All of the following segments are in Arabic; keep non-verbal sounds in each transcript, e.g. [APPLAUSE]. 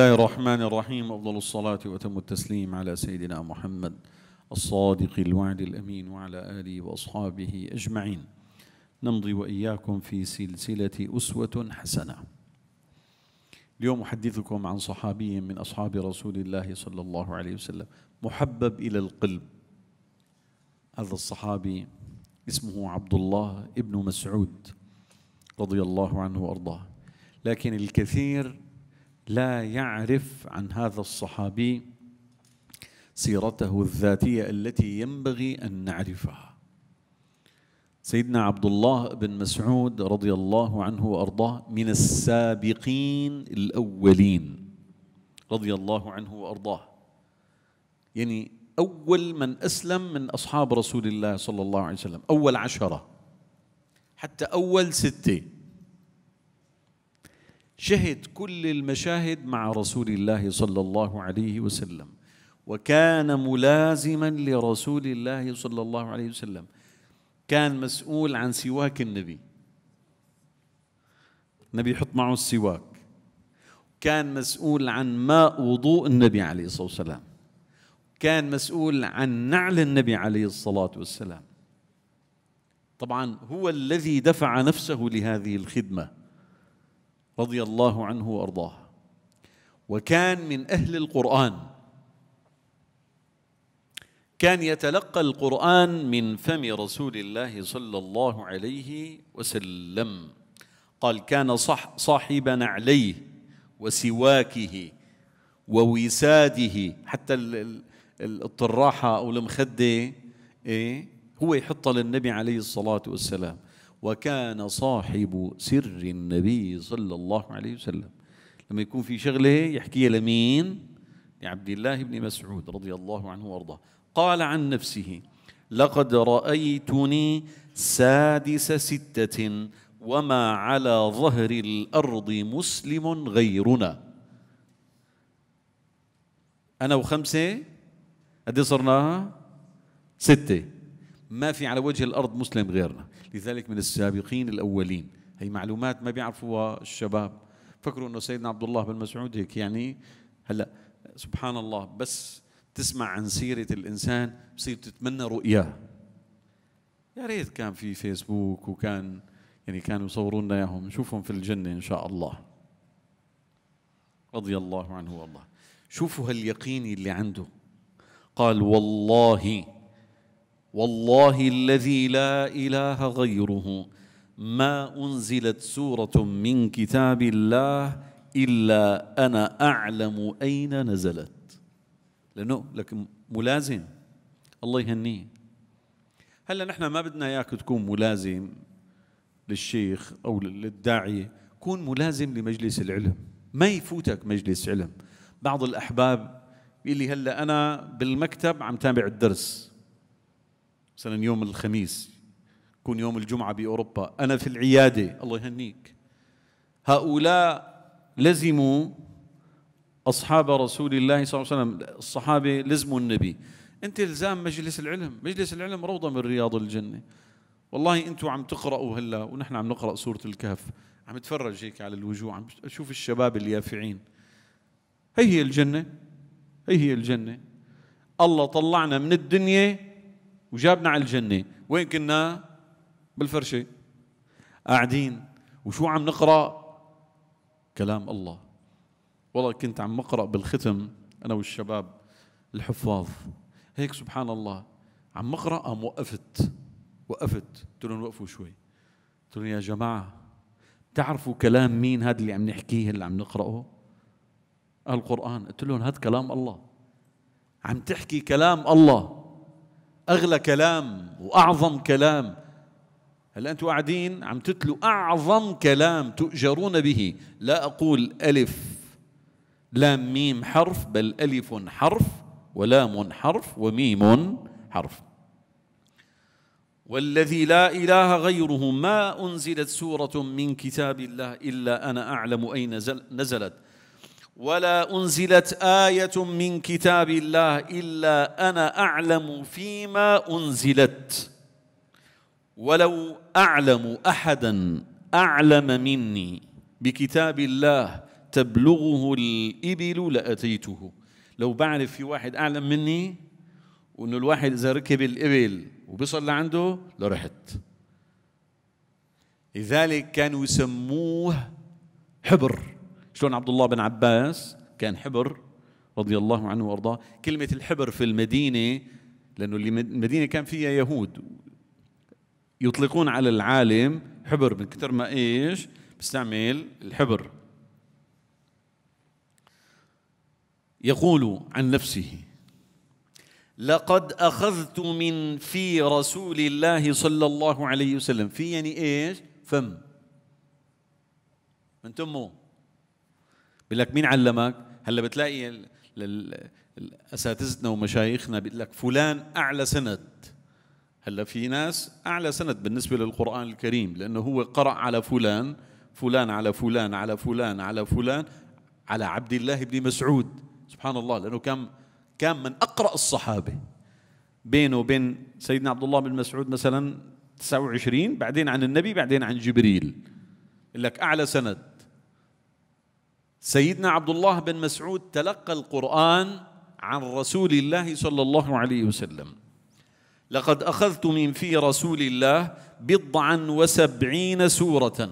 الله الرحمن الرحيم أفضل الصلاة وأتم التسليم على سيدنا محمد الصادق الوعد الأمين وعلى آله وأصحابه أجمعين نمضي وإياكم في سلسلة أسوة حسنة اليوم أحدثكم عن صحابي من أصحاب رسول الله صلى الله عليه وسلم محبب إلى القلب هذا الصحابي اسمه عبد الله ابن مسعود رضي الله عنه وأرضاه لكن الكثير لا يعرف عن هذا الصحابي سيرته الذاتيه التي ينبغي ان نعرفها سيدنا عبد الله بن مسعود رضي الله عنه وارضاه من السابقين الاولين رضي الله عنه وارضاه يعني اول من اسلم من اصحاب رسول الله صلى الله عليه وسلم اول عشره حتى اول سته شهد كل المشاهد مع رسول الله صلى الله عليه وسلم وكان ملازما لرسول الله صلى الله عليه وسلم كان مسؤول عن سواك النبي النبي يحط معه السواك كان مسؤول عن ماء وضوء النبي عليه الصلاة والسلام كان مسؤول عن نعل النبي عليه الصلاة والسلام طبعا هو الذي دفع نفسه لهذه الخدمه رضي الله عنه وارضاه وكان من اهل القران كان يتلقى القران من فم رسول الله صلى الله عليه وسلم قال كان صح صاحب نعليه وسواكه ووساده حتى الطراحه او المخده إيه هو يحطها للنبي عليه الصلاه والسلام وكان صاحب سر النبي صلى الله عليه وسلم لما يكون في شغله يحكيها لمين لعبد الله بن مسعود رضي الله عنه وارضاه قال عن نفسه لقد رأيتني سادس ستة وما على ظهر الأرض مسلم غيرنا أنا وخمسة قد صرنا ستة ما في على وجه الأرض مسلم غيرنا لذلك من السابقين الأولين هي معلومات ما بيعرفوها الشباب فكروا أنه سيدنا عبد الله بن مسعود هيك يعني هلأ سبحان الله بس تسمع عن سيرة الإنسان بصير تتمنى رؤياه يا ريت كان في فيسبوك وكان يعني كانوا يصوروا لنا اياهم نشوفهم في الجنة إن شاء الله رضي الله عنه والله شوفوا هاليقين اللي عنده قال والله والله الذي لا اله غيره ما انزلت سوره من كتاب الله الا انا اعلم اين نزلت لانه لك ملازم الله يهنيه هلا نحن ما بدنا اياك تكون ملازم للشيخ او للداعيه كون ملازم لمجلس العلم ما يفوتك مجلس علم بعض الاحباب يقول لي هلا انا بالمكتب عم تابع الدرس مثلا يوم الخميس يكون يوم الجمعة بأوروبا أنا في العيادة الله يهنيك هؤلاء لزموا أصحاب رسول الله صلى الله عليه وسلم الصحابة لزموا النبي أنت الزام مجلس العلم مجلس العلم روضة من رياض الجنة والله أنتوا عم تقرأوا هلا ونحن عم نقرأ سورة الكهف عم تفرج هيك على الوجوه عم أشوف الشباب اليافعين هي هي الجنة هي هي الجنة الله طلعنا من الدنيا وجابنا على الجنة وين كنا بالفرشة قاعدين وشو عم نقرأ كلام الله والله كنت عم أقرأ بالختم أنا والشباب الحفاظ هيك سبحان الله عم أقرأ قام وقفت وقفت قلت لهم وقفوا شوي قلت لهم يا جماعة بتعرفوا كلام مين هذا اللي عم نحكيه اللي عم نقرأه القرآن قلت لهم هذا كلام الله عم تحكي كلام الله أغلى كلام وأعظم كلام هلا أنتم قاعدين عم تتلوا أعظم كلام تؤجرون به لا أقول ألف لام ميم حرف بل ألف حرف ولام حرف وميم حرف والذي لا إله غيره ما أنزلت سورة من كتاب الله إلا أنا أعلم أين نزلت ولا انزلت ايه من كتاب الله الا انا اعلم فيما انزلت ولو اعلم احدا اعلم مني بكتاب الله تبلغه الابل لاتيته لو بعرف في واحد اعلم مني وانه الواحد اذا ركب الابل وبيصل لعنده لرحت لذلك كانوا يسموه حبر شلون عبد الله بن عباس كان حبر رضي الله عنه وارضاه كلمة الحبر في المدينة لأنه المدينة كان فيها يهود يطلقون على العالم حبر من كثر ما إيش بيستعمل الحبر يقول عن نفسه لقد أخذت من في رسول الله صلى الله عليه وسلم في يعني إيش فم من تمه بيقول لك مين علمك هلا بتلاقي اساتذتنا ومشايخنا بيقول لك فلان اعلى سند هلا في ناس اعلى سند بالنسبه للقران الكريم لانه هو قرا على فلان فلان على فلان على فلان على فلان على عبد الله بن مسعود سبحان الله لانه كان كان من اقرا الصحابه بينه وبين سيدنا عبد الله بن مسعود مثلا 29 بعدين عن النبي بعدين عن جبريل لك اعلى سند سيدنا عبد الله بن مسعود تلقى القرآن عن رسول الله صلى الله عليه وسلم لقد أخذت من في رسول الله بضعا وسبعين سورة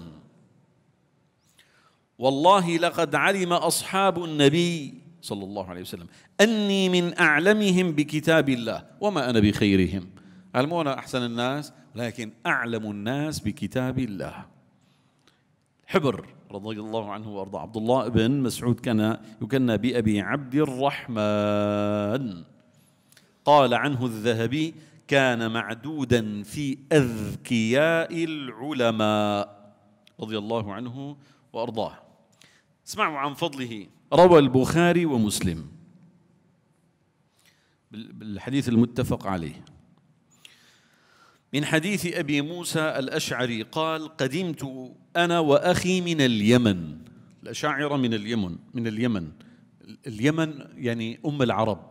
والله لقد علم أصحاب النبي صلى الله عليه وسلم أني من أعلمهم بكتاب الله وما أنا بخيرهم علمونا أحسن الناس لكن أعلم الناس بكتاب الله حبر رضي الله عنه وارضاه عبد الله بن مسعود كان يكنى بأبي عبد الرحمن قال عنه الذهبي كان معدودا في أذكياء العلماء رضي الله عنه وأرضاه اسمعوا عن فضله روى البخاري ومسلم بالحديث المتفق عليه من حديث أبي موسى الأشعري قال قدمت أنا وأخي من اليمن الأشاعرة من اليمن من اليمن اليمن يعني أم العرب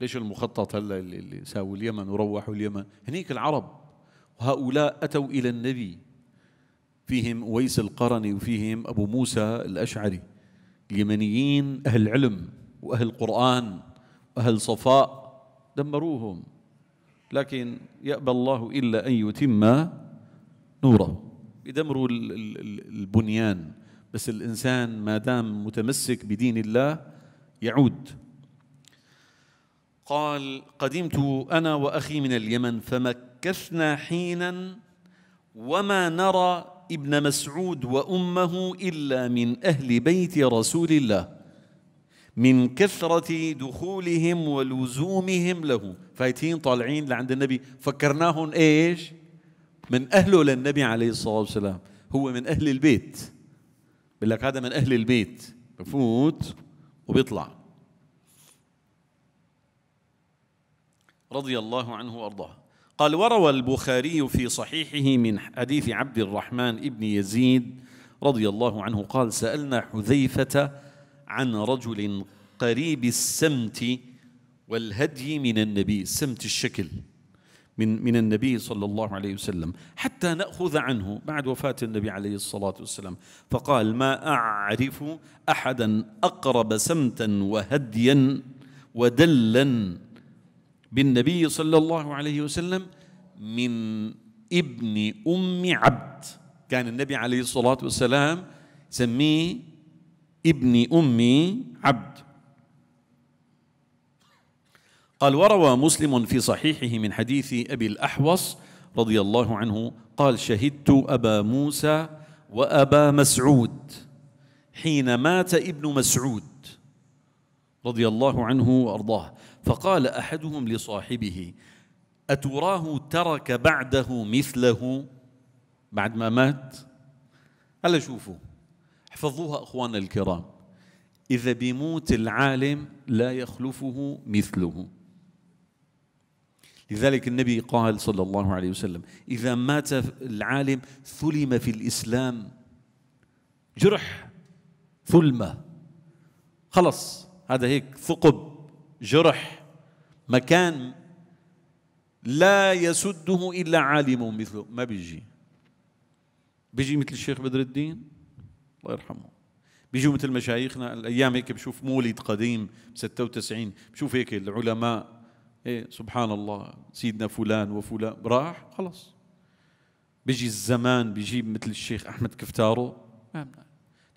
ليش المخطط هلا اللي ساووا اليمن وروحوا اليمن هنيك العرب وهؤلاء أتوا إلى النبي فيهم أويس القرني وفيهم أبو موسى الأشعري اليمنيين أهل علم وأهل قرآن وأهل صفاء دمروهم لكن يأبى الله إلا أن يتم نوره يدمروا البنيان بس الإنسان ما دام متمسك بدين الله يعود قال قدمت أنا وأخي من اليمن فمكثنا حينا وما نرى ابن مسعود وأمه إلا من أهل بيت رسول الله من كثرة دخولهم ولزومهم له فايتين طالعين لعند النبي فكرناهم إيش من أهله للنبي عليه الصلاة والسلام هو من أهل البيت بقول لك هذا من أهل البيت بفوت وبيطلع رضي الله عنه وأرضاه قال وروى البخاري في صحيحه من حديث عبد الرحمن ابن يزيد رضي الله عنه قال سألنا حذيفة عن رجل قريب السمت والهدي من النبي سمت الشكل من من النبي صلى الله عليه وسلم حتى ناخذ عنه بعد وفاه النبي عليه الصلاه والسلام فقال ما اعرف احدا اقرب سمتا وهديا ودلا بالنبي صلى الله عليه وسلم من ابن ام عبد كان النبي عليه الصلاه والسلام سميه ابن أمي عبد قال وروى مسلم في صحيحه من حديث أبي الأحوص رضي الله عنه قال شهدت أبا موسى وأبا مسعود حين مات ابن مسعود رضي الله عنه وأرضاه فقال أحدهم لصاحبه أتراه ترك بعده مثله بعد ما مات هلا شوفوا احفظوها اخواننا الكرام اذا بيموت العالم لا يخلفه مثله لذلك النبي قال صلى الله عليه وسلم اذا مات العالم ثلم في الاسلام جرح ثلمه خلص هذا هيك ثقب جرح مكان لا يسده الا عالم مثله ما بيجي بيجي مثل الشيخ بدر الدين الله يرحمه بيجوا مثل مشايخنا الايام هيك بشوف مولد قديم 96 بشوف هيك العلماء إيه سبحان الله سيدنا فلان وفلان راح خلص بيجي الزمان بيجيب مثل الشيخ احمد كفتارو ما نعم، نعم.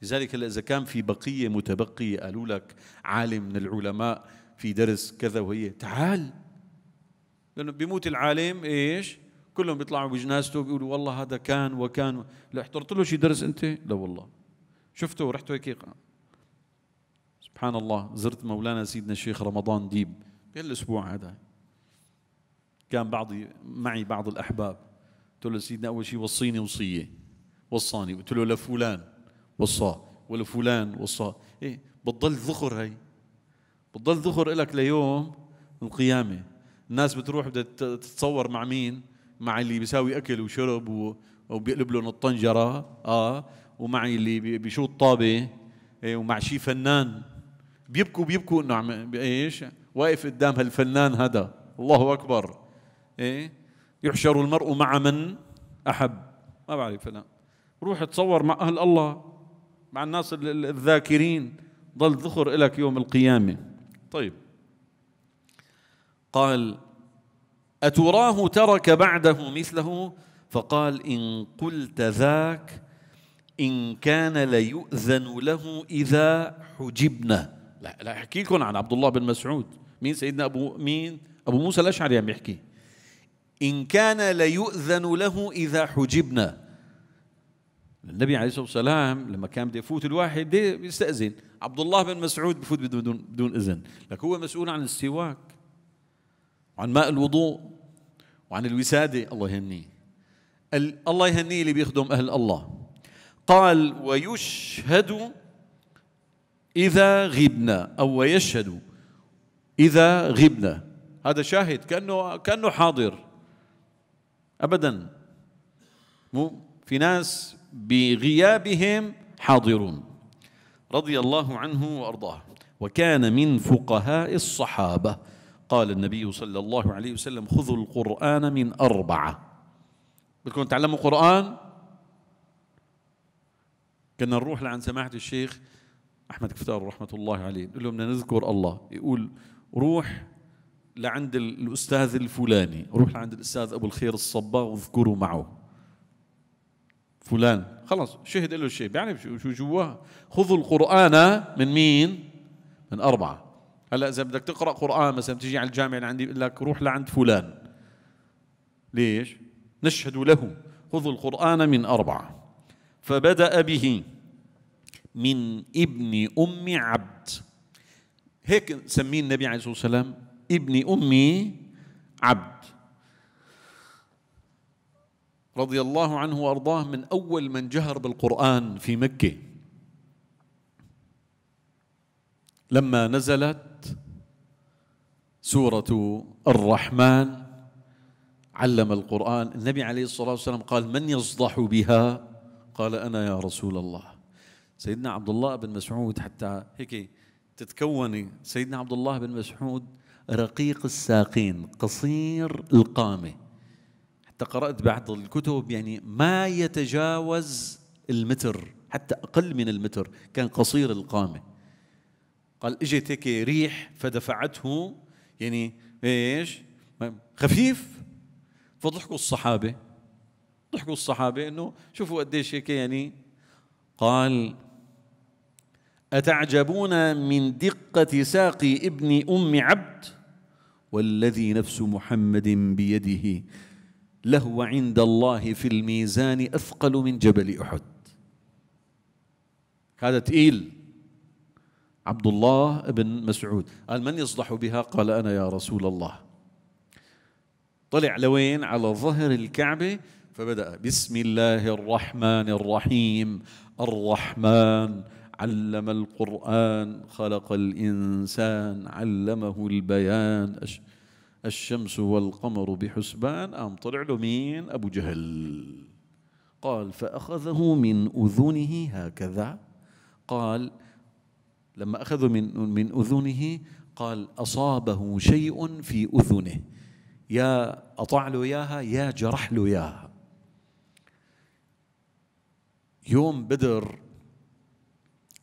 لذلك هلا اذا كان في بقيه متبقيه قالوا لك عالم من العلماء في درس كذا وهي تعال لانه بيموت العالم ايش؟ كلهم بيطلعوا بجنازته بيقولوا والله هذا كان وكان لا حضرت له شي درس انت؟ لا والله شفتوا رحتوا هيك سبحان الله زرت مولانا سيدنا الشيخ رمضان ديب بهالاسبوع الاسبوع هذا كان بعضي معي بعض الاحباب قلت له سيدنا اول شيء وصيني وصيه وصاني قلت له لفلان وصاه ولفلان وصاه ايه بتضل ذخر هي بتضل ذخر لك ليوم القيامه الناس بتروح بدها تتصور مع مين مع اللي بيساوي اكل وشرب وبيقلب لهم الطنجره اه ومعي اللي بيشوط طابه إيه، ومع شي فنان بيبكوا بيبكوا انه عم ايش واقف قدام هالفنان هذا الله اكبر ايه يحشر المرء مع من احب ما بعرف انا روح تصور مع اهل الله مع الناس الذاكرين ضل ذخر لك يوم القيامه طيب قال اتراه ترك بعده مثله فقال ان قلت ذاك إن كان ليؤذن له إذا حجبنا لا لا أحكي لكم عن عبد الله بن مسعود مين سيدنا أبو مين أبو موسى الأشعري عم يحكي إن كان ليؤذن له إذا حجبنا النبي عليه الصلاة والسلام لما كان بده يفوت الواحد بيستأذن عبد الله بن مسعود بفوت بدون بدون إذن لك هو مسؤول عن السواك وعن ماء الوضوء وعن الوسادة الله يهنيه الله يهنيه اللي بيخدم أهل الله قال ويشهد إذا غبنا أو ويشهد إذا غبنا هذا شاهد كأنه كأنه حاضر أبدا مو في ناس بغيابهم حاضرون رضي الله عنه وأرضاه وكان من فقهاء الصحابة قال النبي صلى الله عليه وسلم خذوا القرآن من أربعة بدكم تعلموا قرآن كنا نروح لعند سماحة الشيخ أحمد كفتار رحمة الله عليه نقول له بدنا نذكر الله يقول روح لعند الأستاذ الفلاني روح لعند الأستاذ أبو الخير الصباغ واذكره معه فلان خلص شهد له الشيء بيعرف شو جواه خذوا القرآن من مين من أربعة هلا إذا بدك تقرأ قرآن مثلا بتيجي على الجامع اللي عندي بقول لك روح لعند فلان ليش نشهد له خذوا القرآن من أربعة فبدأ به من ابن أم عبد هيك سميه النبي عليه الصلاة والسلام ابن أم عبد رضي الله عنه وأرضاه من أول من جهر بالقرآن في مكة لما نزلت سورة الرحمن علم القرآن النبي عليه الصلاة والسلام قال من يصدح بها قال أنا يا رسول الله سيدنا عبد الله بن مسعود حتى هيك تتكوني سيدنا عبد الله بن مسعود رقيق الساقين قصير القامة حتى قرأت بعض الكتب يعني ما يتجاوز المتر حتى أقل من المتر كان قصير القامة قال اجت هيك ريح فدفعته يعني ايش خفيف فضحكوا الصحابة يحكوا الصحابة أنه شوفوا قديش هيك يعني قال أتعجبون من دقة ساق ابن أم عبد والذي نفس محمد بيده لهو عند الله في الميزان أثقل من جبل أحد هذا تقيل عبد الله بن مسعود قال من يصلح بها قال أنا يا رسول الله طلع لوين على ظهر الكعبة فبدأ بسم الله الرحمن الرحيم الرحمن علم القرآن خلق الإنسان علمه البيان الشمس والقمر بحسبان أم طلع له مين أبو جهل قال فأخذه من أذنه هكذا قال لما أخذه من من أذنه قال أصابه شيء في أذنه يا أطع له إياها يا جرح له إياها يوم بدر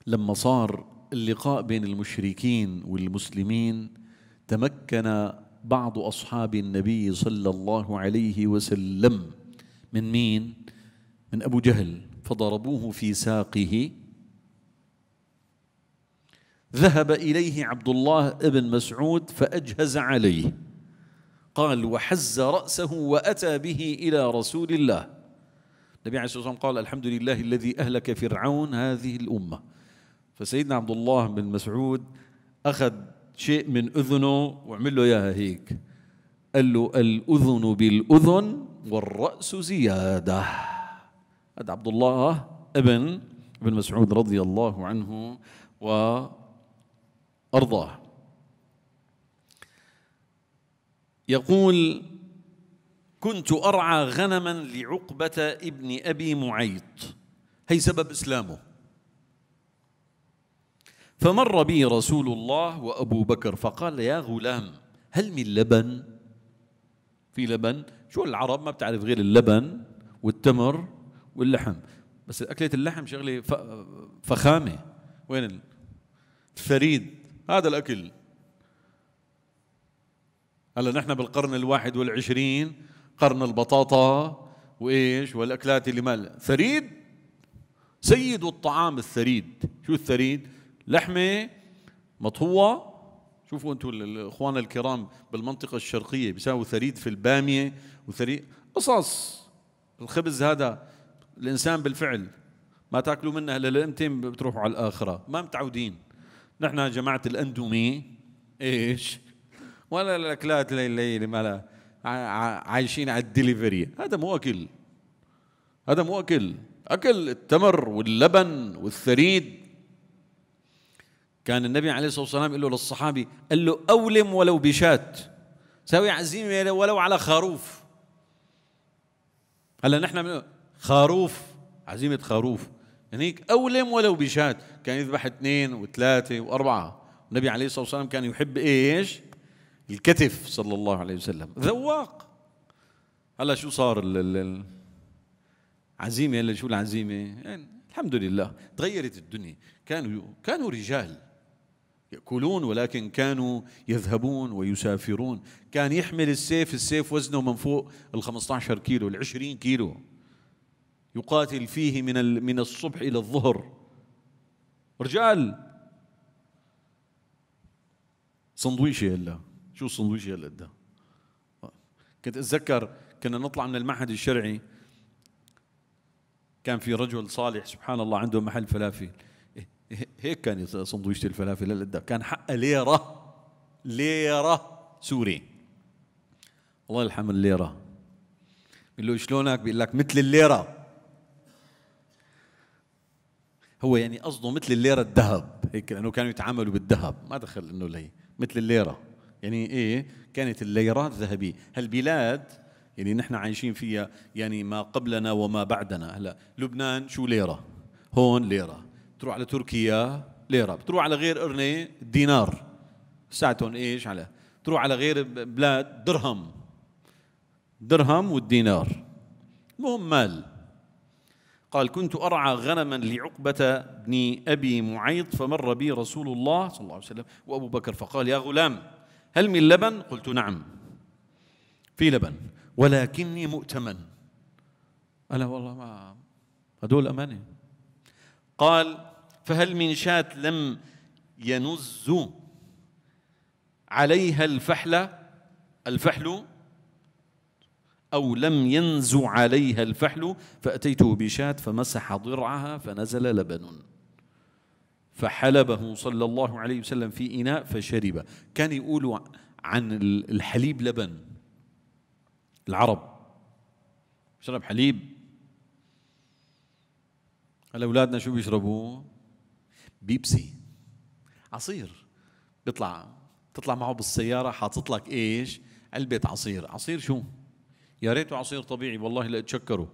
لما صار اللقاء بين المشركين والمسلمين تمكن بعض اصحاب النبي صلى الله عليه وسلم من مين؟ من ابو جهل فضربوه في ساقه ذهب اليه عبد الله بن مسعود فاجهز عليه قال وحز راسه واتى به الى رسول الله النبي عليه الصلاة والسلام قال الحمد لله الذي أهلك فرعون هذه الأمة فسيدنا عبد الله بن مسعود أخذ شيء من أذنه وعمل له إياها هيك قال له الأذن بالأذن والرأس زيادة هذا عبد الله ابن ابن مسعود رضي الله عنه وأرضاه يقول كنت أرعى غنما لعقبة ابن أبي معيط هي سبب إسلامه فمر بي رسول الله وأبو بكر فقال يا غلام هل من لبن في لبن شو العرب ما بتعرف غير اللبن والتمر واللحم بس أكلة اللحم شغلة فخامة وين الفريد هذا الأكل هلا نحن بالقرن الواحد والعشرين قرن البطاطا وايش والاكلات اللي مال ثريد سيد الطعام الثريد شو الثريد لحمه مطهوه شوفوا انتم الاخوان الكرام بالمنطقه الشرقيه بيساووا ثريد في الباميه وثريد قصص الخبز هذا الانسان بالفعل ما تاكلوا منه الا امتين بتروحوا على الاخره ما متعودين نحن جماعه الاندومي ايش ولا الاكلات اللي, اللي مالها عايشين على الدليفري هذا مو أكل هذا مو أكل أكل التمر واللبن والثريد كان النبي عليه الصلاة والسلام يقول له للصحابي قال له أولم ولو بشات سوي عزيمة ولو على خروف هلا نحن خروف عزيمة خروف يعني أولم ولو بشات كان يذبح اثنين وثلاثة وأربعة النبي عليه الصلاة والسلام كان يحب إيش الكتف صلى الله عليه وسلم ذواق هلا شو صار العزيمه هلا شو العزيمه يعني الحمد لله تغيرت الدنيا كانوا كانوا رجال يأكلون ولكن كانوا يذهبون ويسافرون كان يحمل السيف السيف وزنه من فوق ال 15 كيلو ال 20 كيلو يقاتل فيه من من الصبح إلى الظهر رجال سندويشه هلا شو السندويشه اللي قدام كنت اتذكر كنا نطلع من المعهد الشرعي كان في رجل صالح سبحان الله عنده محل فلافل هيك كان سندويشة الفلافل للقدام كان حقه ليرة ليرة سوري الله يرحم الليرة بيقول له شلونك بيقول لك مثل الليرة هو يعني قصده مثل الليرة الذهب هيك لأنه كانوا يتعاملوا بالذهب ما دخل إنه لي مثل الليرة يعني ايه كانت الليرات ذهبيه هالبلاد يعني نحن عايشين فيها يعني ما قبلنا وما بعدنا هلا لبنان شو ليره هون ليره تروح على تركيا ليره بتروح على غير قرنه دينار ساعتهم ايش على تروح على غير بلاد درهم درهم والدينار مهم مال قال كنت أرعى غنما لعقبة بن أبي معيط فمر بي رسول الله صلى الله عليه وسلم وأبو بكر فقال يا غلام هل من لبن قلت نعم في لبن ولكني مؤتمن ألا والله ما هدول أمانة قال فهل من شاة لم ينز عليها الفحل الفحل أو لم ينز عليها الفحل فأتيته بشاة فمسح ضرعها فنزل لبن فحلبه صلى الله عليه وسلم في إناء فشرب كان يقولوا عن الحليب لبن العرب شرب حليب هلا أولادنا شو بيشربوا بيبسي عصير بيطلع تطلع معه بالسيارة حاطط لك إيش علبة عصير عصير شو يا ريته عصير طبيعي والله لأتشكره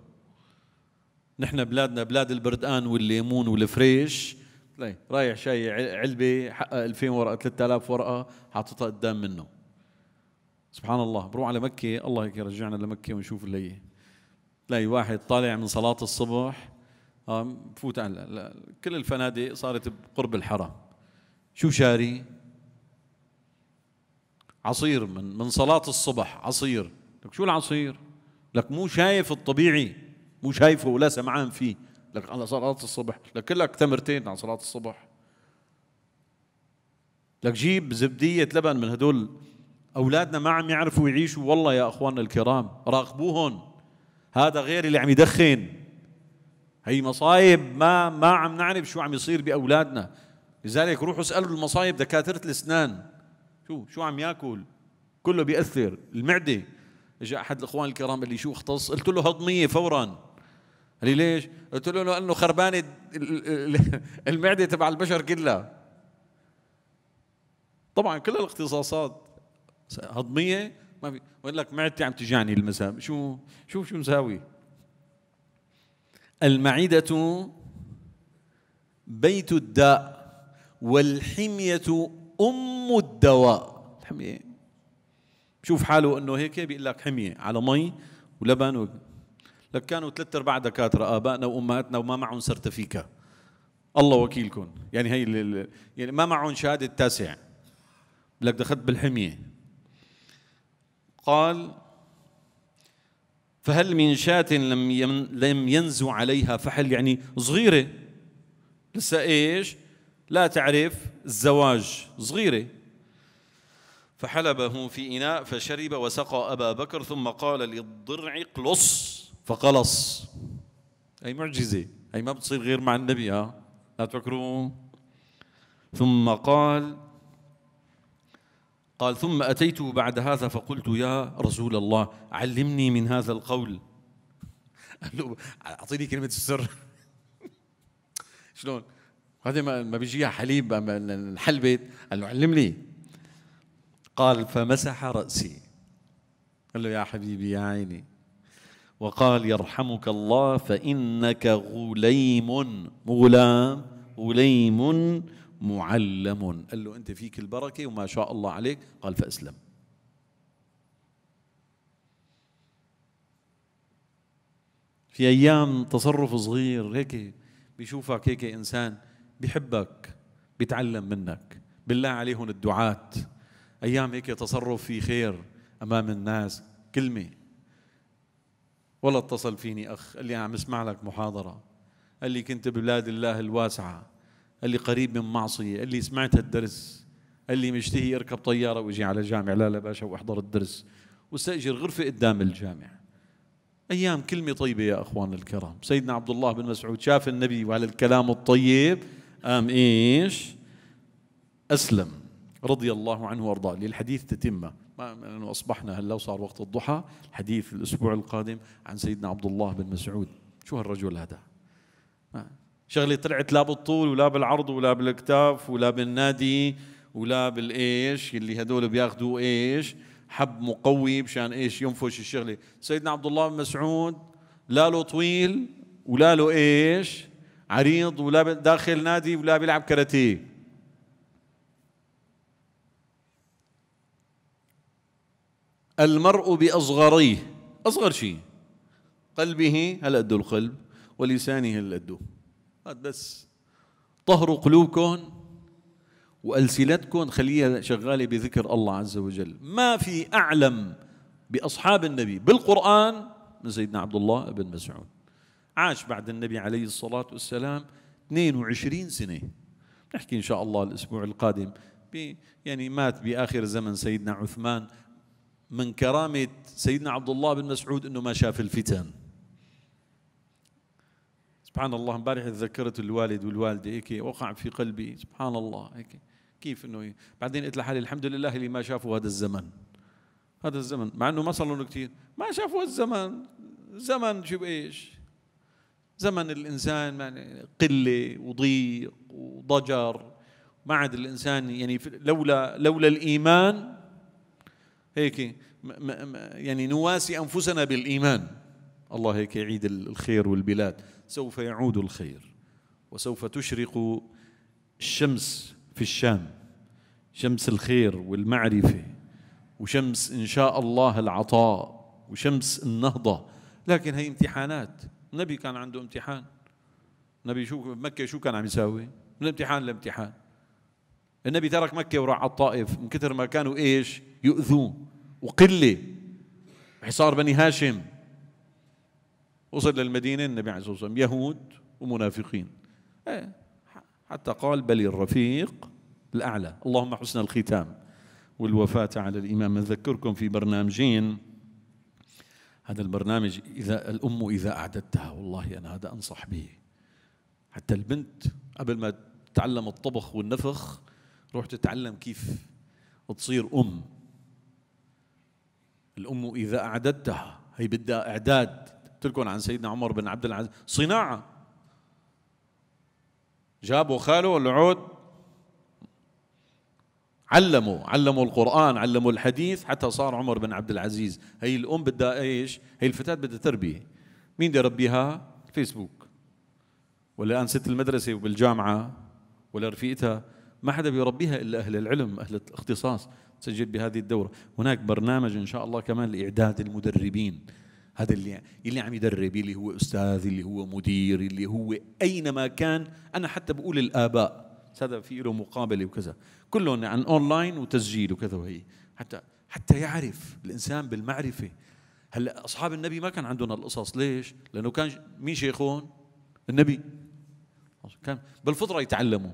نحن بلادنا بلاد البردقان والليمون والفريش ليه؟ رايح شيء علبه 2000 ورقه 3000 ورقه حاططها قدام منه سبحان الله بروح على مكه الله هيك يرجعنا لمكه ونشوف اللي تلاقي واحد طالع من صلاه الصبح بفوت آه، على كل الفنادق صارت بقرب الحرم شو شاري؟ عصير من من صلاة الصبح عصير لك شو العصير؟ لك مو شايف الطبيعي مو شايفه ولا سمعان فيه لك على صلاة الصبح لك كلك تمرتين عن صلاة الصبح لك جيب زبدية لبن من هدول أولادنا ما عم يعرفوا يعيشوا والله يا أخواننا الكرام راقبوهم هذا غير اللي عم يدخن هي مصايب ما ما عم نعرف شو عم يصير بأولادنا لذلك روحوا اسألوا المصايب دكاترة الأسنان شو شو عم ياكل كله بيأثر المعدة اجى أحد الإخوان الكرام اللي شو اختص قلت له هضمية فوراً قال لي ليش؟ قلت له لانه خربانه المعده تبع البشر كلها طبعا كل الاختصاصات هضميه ما في بقول لك معدتي عم تجعني المساء شو شوف شو مساوي المعدة بيت الداء والحمية أم الدواء الحمية شوف حاله أنه هيك بيقول لك حمية على مي ولبن و... لك كانوا ثلاث ارباع دكاتره ابائنا وامهاتنا وما معهم سرتفيكا الله وكيلكم يعني هي يعني ما معهم شهاده تاسع لك دخلت بالحميه قال فهل من شاة لم لم ينزو عليها فحل يعني صغيرة لسه ايش؟ لا تعرف الزواج صغيرة فحلبه في إناء فشرب وسقى أبا بكر ثم قال للضرع اقلص فقلص أي معجزة أي ما بتصير غير مع النبي ها آه. لا تفكروا ثم قال قال ثم أتيته بعد هذا فقلت يا رسول الله علمني من هذا القول قال له أعطيني كلمة السر [LAUGHS] شلون هذه ما بيجيها حليب الحلبه قال له علمني قال فمسح رأسي قال له يا حبيبي يا عيني وقال يرحمك الله فإنك غليم غلام غليم معلم قال له أنت فيك البركة وما شاء الله عليك قال فأسلم في أيام تصرف صغير هيك بيشوفك هيك إنسان بيحبك بيتعلم منك بالله عليهم الدعاة أيام هيك تصرف في خير أمام الناس كلمة ولا اتصل فيني اخ قال لي انا عم اسمع لك محاضره قال لي كنت ببلاد الله الواسعه قال لي قريب من معصيه قال لي سمعت هالدرس قال لي مشتهي اركب طياره واجي على جامع لا لا باشا واحضر الدرس واستاجر غرفه قدام الجامع ايام كلمه طيبه يا اخوان الكرام سيدنا عبد الله بن مسعود شاف النبي وعلى الكلام الطيب قام ايش اسلم رضي الله عنه وارضاه للحديث تتمه لأنه أصبحنا هلا وصار وقت الضحى حديث الأسبوع القادم عن سيدنا عبد الله بن مسعود شو هالرجل هذا شغلة طلعت لا بالطول ولا بالعرض ولا بالكتاف ولا بالنادي ولا بالإيش اللي هدول بياخذوا إيش حب مقوي مشان إيش ينفش الشغلة سيدنا عبد الله بن مسعود لا له طويل ولا له إيش عريض ولا داخل نادي ولا بيلعب كاراتيه المرء بأصغريه أصغر شيء قلبه هل أدو القلب ولسانه هل هذا بس طهروا قلوبكم وألسنتكم خليها شغالة بذكر الله عز وجل ما في أعلم بأصحاب النبي بالقرآن من سيدنا عبد الله بن مسعود عاش بعد النبي عليه الصلاة والسلام 22 سنة نحكي إن شاء الله الأسبوع القادم يعني مات بآخر زمن سيدنا عثمان من كرامة سيدنا عبد الله بن مسعود أنه ما شاف الفتن سبحان الله امبارح تذكرت الوالد والوالدة هيك وقع في قلبي سبحان الله هيك كيف انه بعدين قلت لحالي الحمد لله اللي ما شافوا هذا الزمن هذا الزمن مع انه ما صار لهم كثير ما شافوا الزمن زمن شو بايش زمن الانسان يعني قله وضيق وضجر ما عاد الانسان يعني لولا لولا الايمان هيك يعني نواسي أنفسنا بالإيمان الله هيك يعيد الخير والبلاد سوف يعود الخير وسوف تشرق الشمس في الشام شمس الخير والمعرفة وشمس إن شاء الله العطاء وشمس النهضة لكن هي امتحانات النبي كان عنده امتحان النبي شو مكة شو كان عم يساوي من امتحان لامتحان النبي ترك مكة وراح على الطائف من كثر ما كانوا ايش يؤذوه وقلة حصار بني هاشم وصل للمدينة النبي عليه الصلاة والسلام يهود ومنافقين إيه. حتى قال بل الرفيق الأعلى اللهم حسن الختام والوفاة على الإمام نذكركم في برنامجين هذا البرنامج إذا الأم إذا أعددتها والله أنا هذا أنصح به حتى البنت قبل ما تتعلم الطبخ والنفخ روح تتعلم كيف تصير أم الأم إذا أعددتها هي بدها إعداد تلكون عن سيدنا عمر بن عبد العزيز صناعة جابوا خاله العود علموا علموا القرآن علموا الحديث حتى صار عمر بن عبد العزيز هي الأم بدها إيش هي الفتاة بدها تربية مين دي ربيها فيسبوك ولا ست المدرسة وبالجامعة ولا رفيقتها ما حدا بيربيها إلا أهل العلم أهل الاختصاص تسجل بهذه الدورة هناك برنامج إن شاء الله كمان لإعداد المدربين هذا اللي اللي عم يدرب اللي هو أستاذ اللي هو مدير اللي هو أينما كان أنا حتى بقول الآباء هذا في له مقابلة وكذا كلهم عن أونلاين وتسجيل وكذا وهي حتى حتى يعرف الإنسان بالمعرفة هلا أصحاب النبي ما كان عندهم القصص ليش؟ لأنه كان مين شيخون؟ النبي كان بالفطرة يتعلموا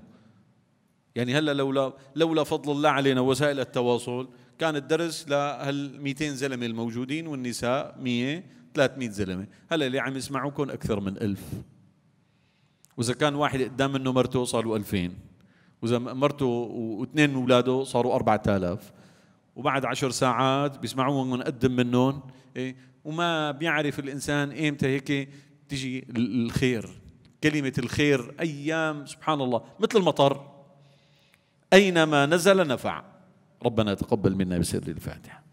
يعني هلا لولا لولا فضل الله علينا وسائل التواصل كان الدرس لهال 200 زلمه الموجودين والنساء 100 300 زلمه هلا اللي عم يسمعوكم اكثر من 1000 واذا كان واحد قدام منه مرته صاروا 2000 واذا مرته واثنين من اولاده صاروا 4000 وبعد عشر ساعات بيسمعوهم ونقدم منهم إيه وما بيعرف الانسان ايمتى هيك تجي الخير كلمه الخير ايام سبحان الله مثل المطر أينما نزل نفع ربنا تقبل منا بسر الفاتحة